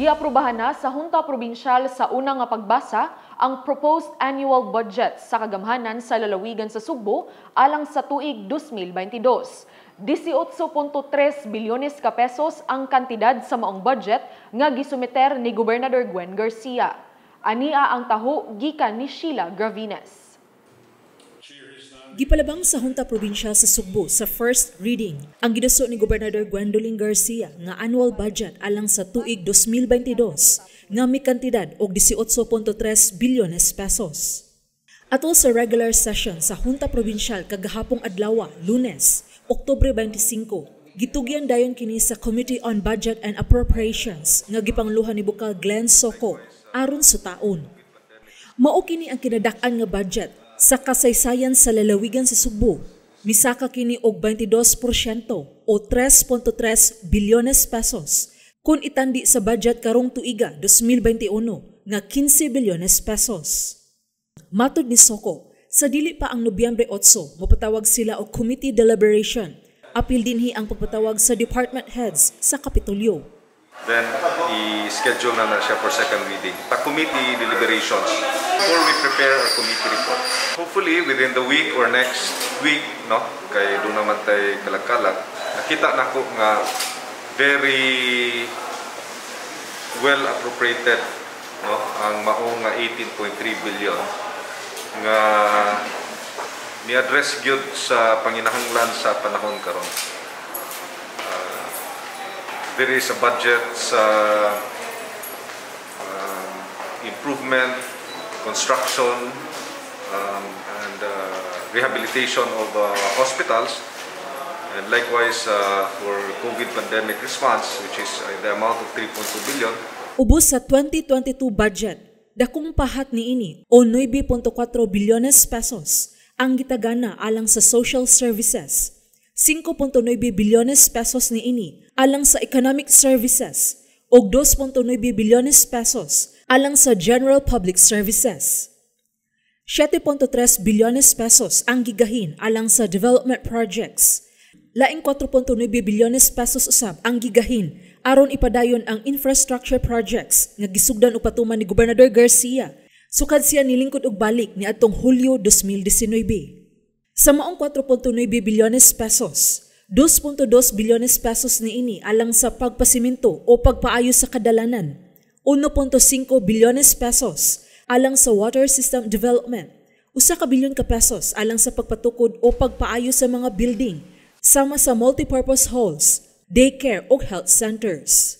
giaprubahan na sa Hunta Probinsyal sa unang nga pagbasa ang proposed annual budget sa kagamhanan sa lalawigan sa Subo alang sa tuig 2022. 18.3 bilyones ka pesos ang kantidad sa maong budget nga gisumiter ni Gobernador Gwen Garcia. Ania ang taho gikan ni Sheila Gravines. Gipalabang sa Hunta Probinsya sa Sugbo sa first reading ang gidaso ni Gobernador Gwendolyn Garcia nga annual budget alang sa tuig 2022 nga may kantidad og 18.3 bilyones pesos. Ato sa regular session sa Hunta Probinsyal kagahapong adlaw, Lunes, Oktubre 25, gitugyan dayon kini sa Committee on Budget and Appropriations nga gipangluhan ni Bukal Glenn Soko aron sa taon. Mao kini ang kinadak-an nga budget sa kasaysayan sa lalawigan sa Subo, misaka kini og 22% o 3.3 bilyones pesos kun itandi sa budget karong tuiga 2021 nga 15 bilyones pesos. Matod ni Soko, sa dili pa ang Nobyembre 8, mapatawag sila og Committee Deliberation. Apil dinhi ang pagpatawag sa department heads sa Kapitolyo. Then, i-schedule na na siya for second reading. Sa committee deliberations, before we prepare our committee report. Hopefully, within the week or next week, no, kay doon naman tay kalagkalag, nakita na ko nga very well appropriated no, ang maong nga 18.3 billion nga ni-address gyud sa panginahanglan sa panahon karon. Uh, there is a budget sa uh, improvement construction, um, and uh, rehabilitation of uh, hospitals, and likewise uh, for COVID pandemic response, which is uh, the amount of 3.2 billion. Ubus sa 2022 budget, dakong pahat ni ini o 9.4 bilyones pesos ang gitagana alang sa social services, 5.9 bilyones pesos ni ini alang sa economic services o 2.9 bilyones pesos alang sa General Public Services. 7.3 bilyones pesos ang gigahin alang sa development projects. Laing 4.9 bilyones pesos usab ang gigahin aron ipadayon ang infrastructure projects nga gisugdan upatuman ni Gobernador Garcia sukad siya nilingkod og balik ni atong Hulyo 2019. Sa maong 4.9 bilyones pesos, 2.2 bilyones pesos niini alang sa pagpasiminto o pagpaayos sa kadalanan 1.5 bilyones pesos alang sa water system development, usa ka bilyon ka pesos alang sa pagpatukod o pagpaayo sa mga building sama sa multipurpose halls, daycare o health centers.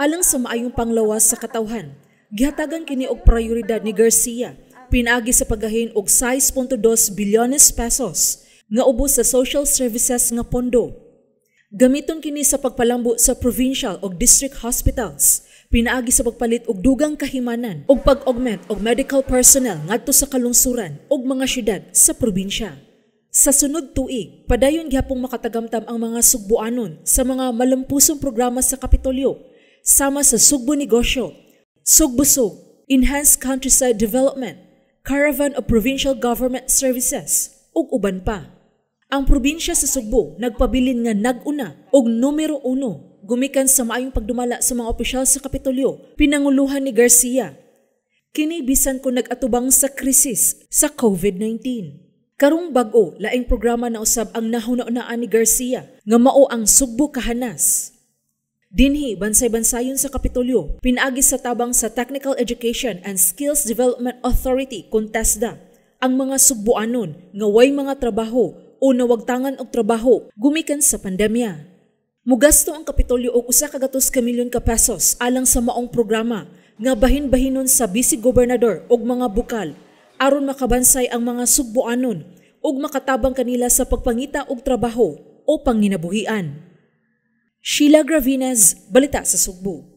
Alang sa maayong panglawas sa katawhan, gihatagan kini og prioridad ni Garcia pinaagi sa pagahin og 6.2 bilyones pesos nga ubos sa social services nga pondo. Gamiton kini sa pagpalambo sa provincial o district hospitals pinaagi sa pagpalit og dugang kahimanan ug pag-augment og medical personnel ngadto sa kalungsuran ug mga syudad sa probinsya. Sa sunod tuig, padayon gihapong makatagamtam ang mga sugbuanon sa mga malampusong programa sa Kapitolyo sama sa sugbo negosyo, sugbusog, enhanced countryside development, caravan of provincial government services ug uban pa. Ang probinsya sa Sugbo nagpabilin nga naguna og numero uno gumikan sa maayong pagdumala sa mga opisyal sa Kapitolyo, pinanguluhan ni Garcia. Kinibisan ko nagatubang sa krisis sa COVID-19. Karong bago, laing programa na usab ang nahuna-unaan ni Garcia nga mao ang sugbo kahanas. Dinhi bansay-bansayon sa Kapitolyo, pinaagi sa tabang sa Technical Education and Skills Development Authority (CONTESDA) ang mga subuanon nga way mga trabaho o nawagtangan og trabaho gumikan sa pandemya. Mugasto ang Kapitolyo og usa ka gatos ka milyon ka pesos alang sa maong programa nga bahin-bahinon sa bisig gobernador og mga bukal aron makabansay ang mga sugboanon ug makatabang kanila sa pagpangita og trabaho o panginabuhian. Sheila Gravines, Balita sa Sugbo.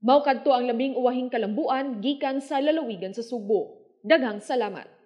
Mao kadto ang labing uwahing kalambuan gikan sa lalawigan sa Sugbo. Daghang salamat.